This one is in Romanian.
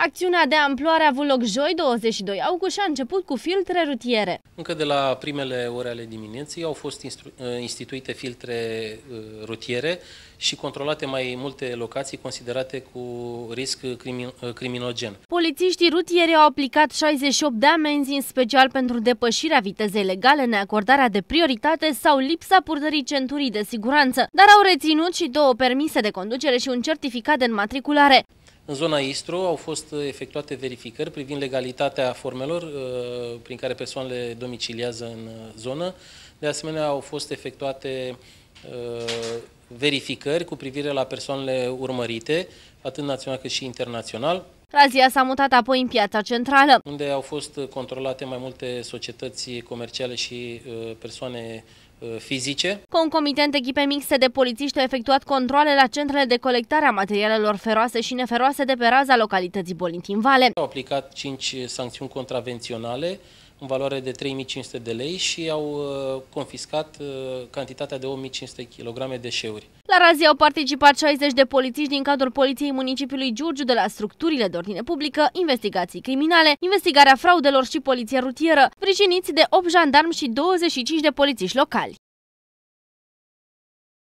Acțiunea de amploare a avut loc joi 22 august și a început cu filtre rutiere. Încă de la primele ore ale dimineții au fost ă, instituite filtre ă, rutiere și controlate mai multe locații considerate cu risc ă, criminogen. Polițiștii rutieri au aplicat 68 de amenzi în special pentru depășirea vitezei legale, neacordarea de prioritate sau lipsa purtării centurii de siguranță, dar au reținut și două permise de conducere și un certificat de înmatriculare. În zona Istru au fost efectuate verificări privind legalitatea formelor uh, prin care persoanele domiciliază în uh, zonă. De asemenea, au fost efectuate uh, verificări cu privire la persoanele urmărite, atât național cât și internațional. Razia s-a mutat apoi în piața centrală. Unde au fost controlate mai multe societăți comerciale și persoane Uh, fizice. Concomitent, echipe mixte de polițiști au efectuat controle la centrele de colectare a materialelor feroase și neferoase de pe raza localității Bolintin Vale. Au aplicat 5 sancțiuni contravenționale, în valoare de 3500 de lei și au uh, confiscat uh, cantitatea de 1500 kg deșeuri. La razie au participat 60 de polițiști din cadrul Poliției Municipiului Giurgiu de la structurile de ordine publică, investigații criminale, investigarea fraudelor și poliția rutieră, sprijiniți de 8 jandarmi și 25 de polițiști locali.